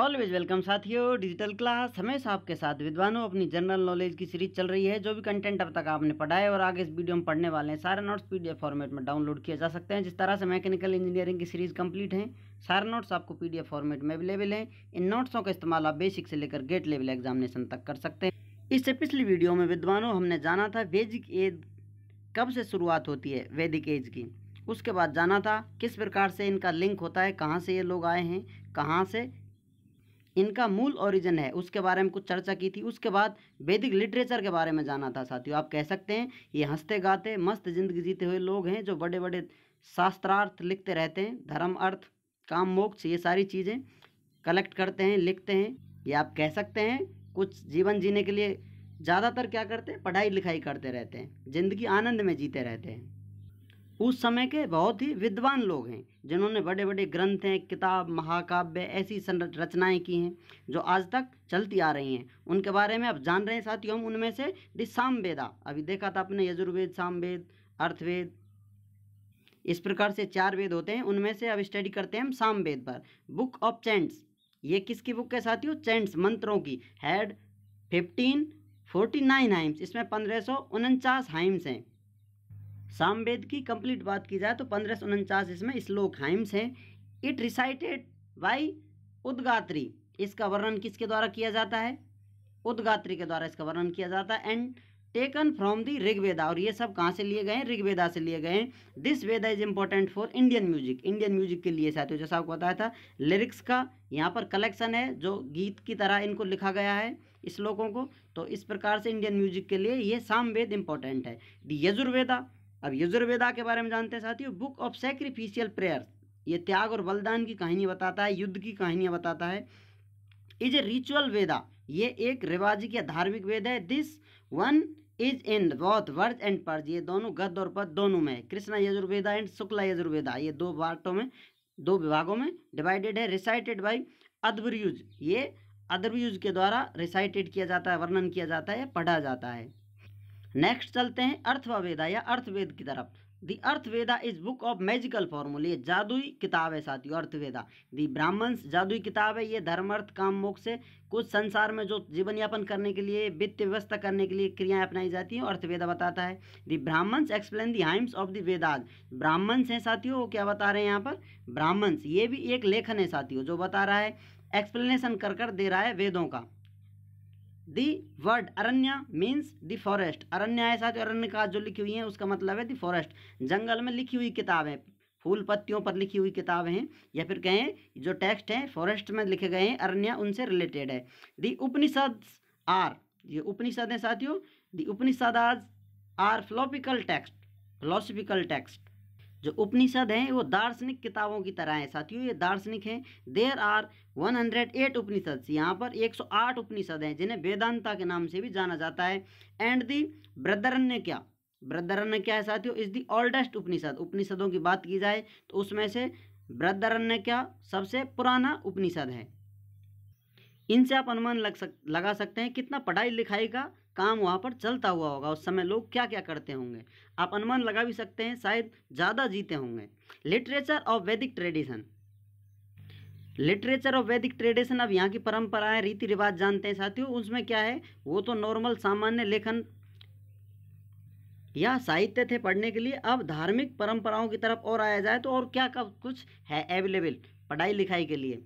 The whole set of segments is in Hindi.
ऑलवेज वेलकम साथियों डिजिटल क्लास हमेशा आपके साथ विद्वानों अपनी जनरल नॉलेज की सीरीज चल रही है जो भी कंटेंट अब तक आपने पढ़ा है और आगे इस वीडियो में पढ़ने वाले हैं सारे नोट्स पीडीएफ फॉर्मेट में डाउनलोड किए जा सकते हैं जिस तरह से मैकेनिकल इंजीनियरिंग की सीरीज कंप्लीट है सारे नोट्स आपको पी फॉर्मेट में अवेलेबल हैं इन नोट्सों का इस्तेमाल आप बेसिक से लेकर गेट लेवल एग्जामिनेशन तक कर सकते हैं इससे पिछली वीडियो में विद्वानों हमने जाना था वैदिक एज कब से शुरुआत होती है वैदिक एज की उसके बाद जाना था किस प्रकार से इनका लिंक होता है कहाँ से ये लोग आए हैं कहाँ से इनका मूल ओरिजिन है उसके बारे में कुछ चर्चा की थी उसके बाद वैदिक लिटरेचर के बारे में जाना था साथियों आप कह सकते हैं ये हंसते गाते मस्त जिंदगी जीते हुए लोग हैं जो बड़े बड़े शास्त्रार्थ लिखते रहते हैं धर्म अर्थ काम मोक्ष ये सारी चीज़ें कलेक्ट करते हैं लिखते हैं ये आप कह सकते हैं कुछ जीवन जीने के लिए ज़्यादातर क्या करते हैं पढ़ाई लिखाई करते रहते हैं ज़िंदगी आनंद में जीते रहते हैं उस समय के बहुत ही विद्वान लोग हैं जिन्होंने बड़े बड़े ग्रंथ हैं किताब महाकाव्य ऐसी रचनाएं की हैं जो आज तक चलती आ रही हैं उनके बारे में अब जान रहे हैं साथियों हम उनमें से दि सामवेदा अभी देखा था आपने यजुर्वेद सामवेद अर्थवेद इस प्रकार से चार वेद होते हैं उनमें से अब स्टडी करते हैं हम सामवेद पर बुक ऑफ चैंट्स ये किसकी बुक है साथियों चैंट्स मंत्रों की had fifteen forty nine hymns इसमें पंद्रह सौ उनचास हाइम्स हैं सामवेद की कंप्लीट बात की जाए तो पंद्रह सौ उनचास इसमें श्लोक हाइम्स हैं इट रिसाइटेड बाई उदगात्री इसका वर्णन किसके द्वारा किया जाता है उदगात्री के द्वारा इसका वर्णन किया जाता है and taken from the Rigveda और ये सब कहाँ से लिए गए हैं ऋग्वेदा से लिए गए हैं this Veda is important for Indian music Indian music के लिए साथियों जैसा आपको बताया था लिरिक्स का यहाँ पर कलेक्शन है जो गीत की तरह इनको लिखा गया है श्लोकों को तो इस प्रकार से इंडियन म्यूजिक के लिए ये सामवेद इंपॉर्टेंट है यजुर्वेदा अब यजुर्वेदा के बारे में जानते हैं साथियों बुक ऑफ सेक्रीफिशियल प्रेयर ये त्याग और बलिदान की कहानी बताता है युद्ध की कहानियाँ बताता है इज ए रिचुअल वेदा ये एक रिवाजिक या धार्मिक वेद है दिस वन इज इन बहुत वर्ज एंड पर्ज ये दोनों गद और पद दोनों में कृष्णा यजुर्वेदा एंड शुक्ला यजुर्वेदा ये दो वार्टों में दो विभागों में डिवाइडेड है रिसाइटेड बाई अद्वरयूज ये अद्वरयूज के द्वारा रिसाइटेड किया जाता है वर्णन किया जाता है पढ़ा जाता है नेक्स्ट चलते हैं अर्थवेदा या अर्थवेद की तरफ the Atharvaveda is book of magical formula ये जादुई किताब है साथियों अर्थवेदा दी ब्राह्मण्स जादुई किताब है ये धर्म अर्थ काम मोक्ष से कुछ संसार में जो जीवन यापन करने के लिए वित्त व्यवस्था करने के लिए क्रियाएं अपनाई जाती हैं अर्थवेदा बताता है the Brahmanas explain the hymns of the Vedas Brahmanas हैं साथियों वो क्या बता रहे हैं यहाँ पर ब्राह्मण्स ये भी एक लेखन है साथियों जो बता रहा है एक्सप्लेनेशन कर कर दे रहा है वेदों का the word Aranya means the forest अरण्य है साथ अरण्य का जो लिखी हुई है उसका मतलब है दी फॉरेस्ट जंगल में लिखी हुई किताबें फूल पत्तियों पर लिखी हुई किताबें हैं या फिर कहें जो टेक्स्ट हैं फॉरेस्ट में लिखे गए हैं अरण्य उनसे रिलेटेड है दी उपनिषद आर ये उपनिषद हैं साथियों दी उपनिषद आज are philosophical text philosophical text जो उपनिषद हैं वो दार्शनिक किताबों की तरह हैं साथियों ये दार्शनिक हैं देर आर 108 उपनिषद यहाँ पर 108 उपनिषद हैं जिन्हें वेदांता के नाम से भी जाना जाता है एंड दी ने क्या ब्रदरन्य क्या है साथियों इज दी ओल्डेस्ट उपनिषद उपनिषदों की बात की जाए तो उसमें से ने क्या सबसे पुराना उपनिषद है इनसे आप अनुमान लग सक लगा सकते हैं कितना पढ़ाई लिखाई का काम वहाँ पर चलता हुआ होगा उस समय लोग क्या क्या करते होंगे आप अनुमान लगा भी सकते हैं शायद ज़्यादा जीते होंगे literature of Vedic tradition literature of Vedic tradition अब यहाँ की परंपराएं रीति रिवाज जानते हैं साथियों उसमें क्या है वो तो नॉर्मल सामान्य लेखन या साहित्य थे पढ़ने के लिए अब धार्मिक परंपराओं की तरफ और आया जाए तो और क्या कब कुछ है अवेलेबल पढ़ाई लिखाई के लिए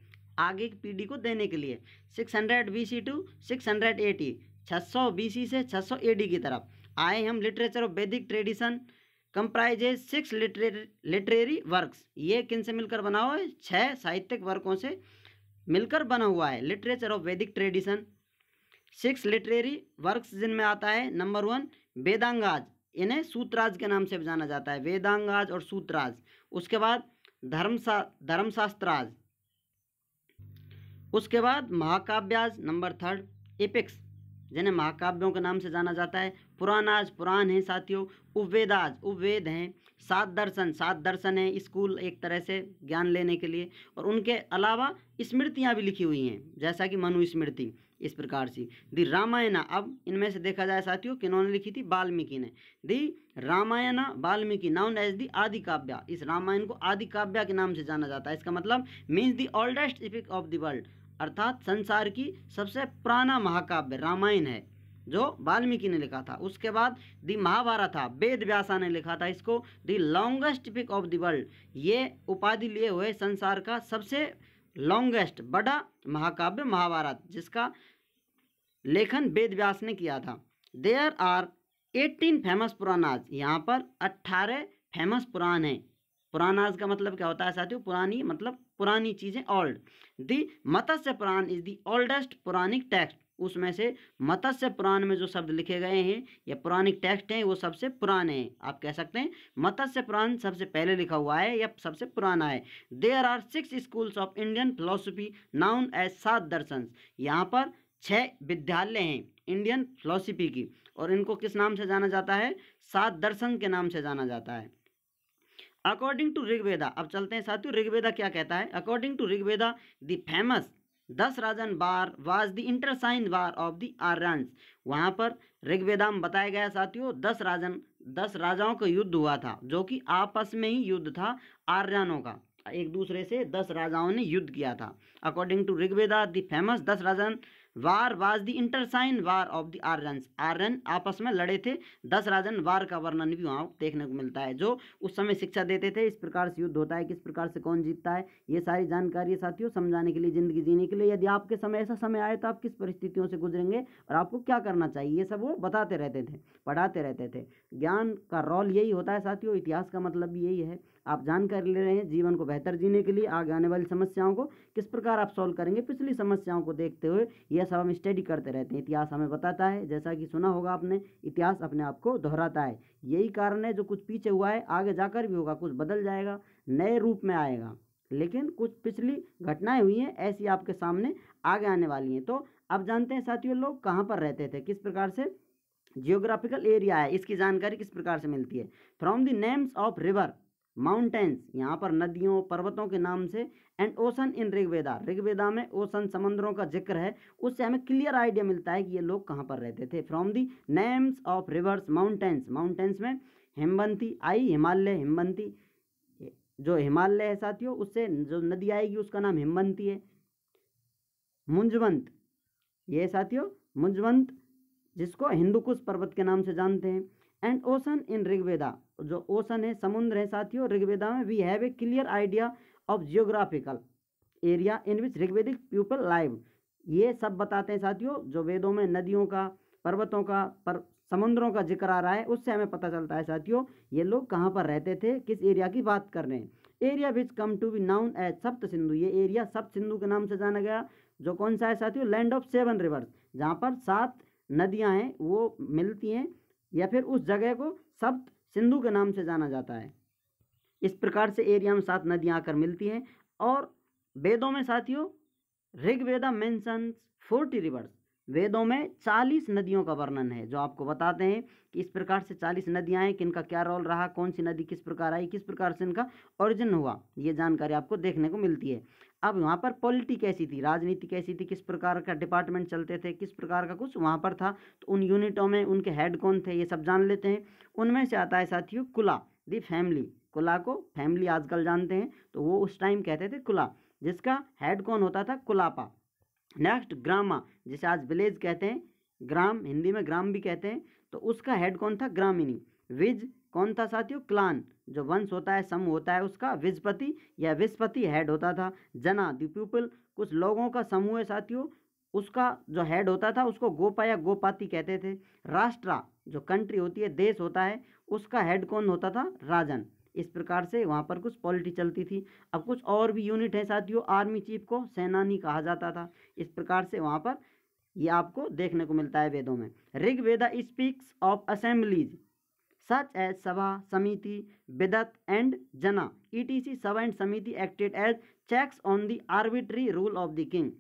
आगे की पीढ़ी को देने के लिए 600 hundred B C two six hundred eighty 600 सौ से 600 सौ की तरफ आए हम literature of Vedic tradition comprises six literary works ये किन से मिलकर बना हुआ है छः साहित्यिक वर्कों से मिलकर बना हुआ है literature of Vedic tradition six literary works जिनमें आता है नंबर वन वेदांगाज इन्हें सूत्राज के नाम से जाना जाता है वेदांगाज और सूत्राज उसके बाद धर्मशा धर्मशास्त्राज उसके बाद महाकाव्याज नंबर थर्ड एपिक्स जिन्हें महाकाव्यों के नाम से जाना जाता है पुरानाज पुराण हैं साथियों उवेदाज उवेद हैं सात दर्शन सात दर्शन है स्कूल एक तरह से ज्ञान लेने के लिए और उनके अलावा स्मृतियाँ भी लिखी हुई हैं जैसा कि मनु स्मृति इस प्रकार से दी रामायण अब इनमें से देखा जाए साथियों किन्होंने लिखी थी वाल्मीकि ने the Ramayana Valmiki known as the Adi Kavya इस रामायण को आदि काव्या के नाम से जाना जाता है इसका मतलब means the oldest epic of the world अर्थात संसार की सबसे पुराना महाकाव्य रामायण है जो वाल्मीकि ने लिखा था उसके बाद दी महाभारत था वेद व्यासा ने लिखा था इसको the longest epic of the world ये उपाधि लिए हुए संसार का सबसे लॉन्गेस्ट बड़ा महाकाव्य महाभारत जिसका लेखन वेद व्यास ने किया था there are eighteen famous Puranas यहाँ पर अट्ठारह फेमस पुराण हैं पुराना का मतलब क्या होता है साथियों पुरानी मतलब पुरानी चीज़ें old the Matsya Purana is the oldest Puranic text उसमें से मत्स्य पुराण में जो शब्द लिखे गए हैं या पुरानिक टेक्स्ट हैं वो सबसे पुराने हैं आप कह सकते हैं मत्स्य पुराण सबसे पहले लिखा हुआ है या सबसे पुराना है there are six schools of Indian philosophy known as सात दर्शन यहाँ पर छः विद्यालय हैं इंडियन फिलोसफी की और इनको किस नाम से जाना जाता है सात दर्शन के नाम से जाना जाता है अकॉर्डिंग टू ऋग्वेदा अब चलते हैं साथियों ऋग्वेदा क्या कहता है according to Rigveda the famous Dasarajna war was the internecine war of the Aryans वहाँ पर ऋग्वेदा में बताया गया साथियों दस राजन दस राजाओं का युद्ध हुआ था जो कि आपस में ही युद्ध था आर्यनों का एक दूसरे से दस राजाओं ने युद्ध किया था according to Rigveda the famous Dasarajna war was the internecine war of the Aryan Aryan आपस में लड़े थे दस राजन वार का वर्णन भी वहाँ देखने को मिलता है जो उस समय शिक्षा देते थे इस प्रकार से युद्ध होता है किस प्रकार से कौन जीतता है ये सारी जानकारी साथियों समझाने के लिए ज़िंदगी जीने के लिए यदि आपके समय ऐसा समय आए तो आप किस परिस्थितियों से गुजरेंगे और आपको क्या करना चाहिए ये सब वो बताते रहते थे पढ़ाते रहते थे ज्ञान का रोल यही होता है साथियों इतिहास का मतलब भी यही है आप जानकारी ले रहे हैं जीवन को बेहतर जीने के लिए आगे आने वाली समस्याओं को किस प्रकार आप सॉल्व करेंगे पिछली समस्याओं को देखते हुए यह सब हम स्टडी करते रहते हैं इतिहास हमें बताता है जैसा कि सुना होगा आपने इतिहास अपने आप को दोहराता है यही कारण है जो कुछ पीछे हुआ है आगे जाकर भी होगा कुछ बदल जाएगा नए रूप में आएगा लेकिन कुछ पिछली घटनाएं हुई हैं ऐसी आपके सामने आगे आने वाली हैं तो आप जानते हैं साथियों लोग कहाँ पर रहते थे किस प्रकार से जियोग्राफिकल एरिया है इसकी जानकारी किस प्रकार से मिलती है from the names of river mountains यहाँ पर नदियों पर्वतों के नाम से and ocean in Rigveda Rigveda में ओसन समुद्रों का जिक्र है उससे हमें क्लियर आइडिया मिलता है कि ये लोग कहाँ पर रहते थे from the names of rivers mountains mountains में हिमबंती आई हिमालय हिमबंती जो हिमालय है साथियों उससे जो नदी आएगी उसका नाम हिमबंती है मुंजवंत ये साथियों मुंजवंत जिसको हिंदुकुश पर्वत के नाम से जानते हैं एंड ओसन इन ऋग्वेदा जो ओसन है समुद्र है साथियों ऋग्वेदा में we have a clear idea of geographical area in which Rigvedic people live ये सब बताते हैं साथियों जो वेदों में नदियों का पर्वतों का पर समुद्रों का जिक्र आ रहा है उससे हमें पता चलता है साथियों ये लोग कहाँ पर रहते थे किस एरिया की बात कर रहे हैं area which came to be known as Sapta Sindhu ये एरिया सप्त सिंधु के नाम से जाना गया जो कौन सा है साथियों लैंड ऑफ सेवन रिवर्स जहाँ पर सात नदियाँ हैं वो मिलती हैं या फिर उस जगह को सप्त सिंधु के नाम से जाना जाता है इस प्रकार से एरिया में सात नदियाँ आकर मिलती हैं और वेदों में साथियों ऋग्वेदा मेंशंस फोर्टी रिवर्स वेदों में चालीस नदियों का वर्णन है जो आपको बताते हैं कि इस प्रकार से चालीस नदियाँ हैं किनका क्या रोल रहा कौन सी नदी किस प्रकार आई किस प्रकार से इनका ओरिजिन हुआ ये जानकारी आपको देखने को मिलती है अब वहाँ पर पॉलिटी कैसी थी राजनीति कैसी थी किस प्रकार का डिपार्टमेंट चलते थे किस प्रकार का कुछ वहाँ पर था तो उन यूनिटों में उनके हेड कौन थे ये सब जान लेते हैं उनमें से आता है साथियों कुला दी फैमिली कुला को फैमिली आजकल जानते हैं तो वो उस टाइम कहते थे कुला जिसका हेड कौन होता था कुलापा नेक्स्ट ग्रामा जिसे आज विलेज कहते हैं ग्राम हिंदी में ग्राम भी कहते हैं तो उसका हेड कौन था ग्रामीणी विज कौन था साथियों क्लान जो वंश होता है समूह होता है उसका विस्पति या विस्पति हेड होता था जना द कुछ लोगों का समूह साथियों उसका जो हेड होता था उसको गोपा या गोपाती कहते थे राष्ट्रा जो कंट्री होती है देश होता है उसका हेड कौन होता था राजन इस प्रकार से वहाँ पर कुछ पॉलिटी चलती थी अब कुछ और भी यूनिट है साथियों आर्मी चीफ को सेनानी कहा जाता था इस प्रकार से वहाँ पर ये आपको देखने को मिलता है वेदों में Rigveda speaks of assemblies such as Sabha, Samiti, Bidat and Jana. सी Sabha and Samiti acted as checks on the arbitrary rule of the king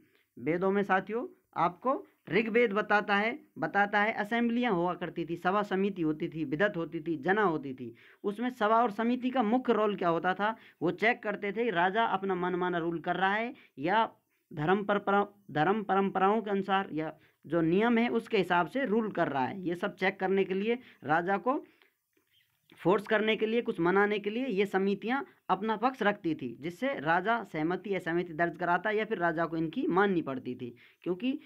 वेदों में साथियों आपको ऋग्वेद बताता है बताता है असेंबलियाँ हुआ करती थी सभा समिति होती थी विदत होती थी जना होती थी उसमें सभा और समिति का मुख्य रोल क्या होता था वो चेक करते थे राजा अपना मनमाना रूल कर रहा है या धर्म परंपरा धर्म परंपराओं के अनुसार या जो नियम है उसके हिसाब से रूल कर रहा है ये सब चेक करने के लिए राजा को फोर्स करने के लिए कुछ मनाने के लिए ये समितियाँ अपना पक्ष रखती थी जिससे राजा सहमति या सहमति दर्ज कराता या फिर राजा को इनकी माननी पड़ती थी क्योंकि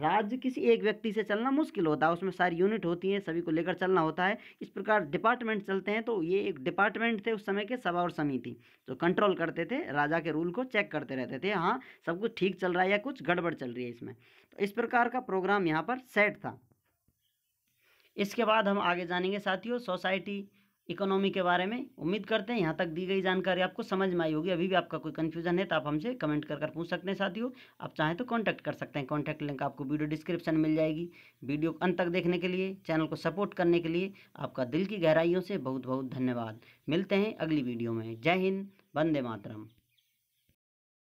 राज्य किसी एक व्यक्ति से चलना मुश्किल होता है उसमें सारी यूनिट होती है सभी को लेकर चलना होता है इस प्रकार डिपार्टमेंट चलते हैं तो ये एक डिपार्टमेंट थे उस समय के सभा और समिति जो कंट्रोल करते थे राजा के रूल को चेक करते रहते थे हाँ सब कुछ ठीक चल रहा है या कुछ गड़बड़ चल रही है इसमें तो इस प्रकार का प्रोग्राम यहाँ पर सेट था इसके बाद हम आगे जानेंगे साथियों सोसाइटी इकोनॉमी के बारे में उम्मीद करते हैं यहाँ तक दी गई जानकारी आपको समझ में आई होगी अभी भी आपका कोई कन्फ्यूजन है तो आप हमसे कमेंट कर कर पूछ सकते हैं साथियों आप चाहें तो कॉन्टैक्ट कर सकते हैं कॉन्टैक्ट लिंक आपको वीडियो डिस्क्रिप्शन मिल जाएगी वीडियो अंत तक देखने के लिए चैनल को सपोर्ट करने के लिए आपका दिल की गहराइयों से बहुत बहुत धन्यवाद मिलते हैं अगली वीडियो में जय हिंद वंदे मातरम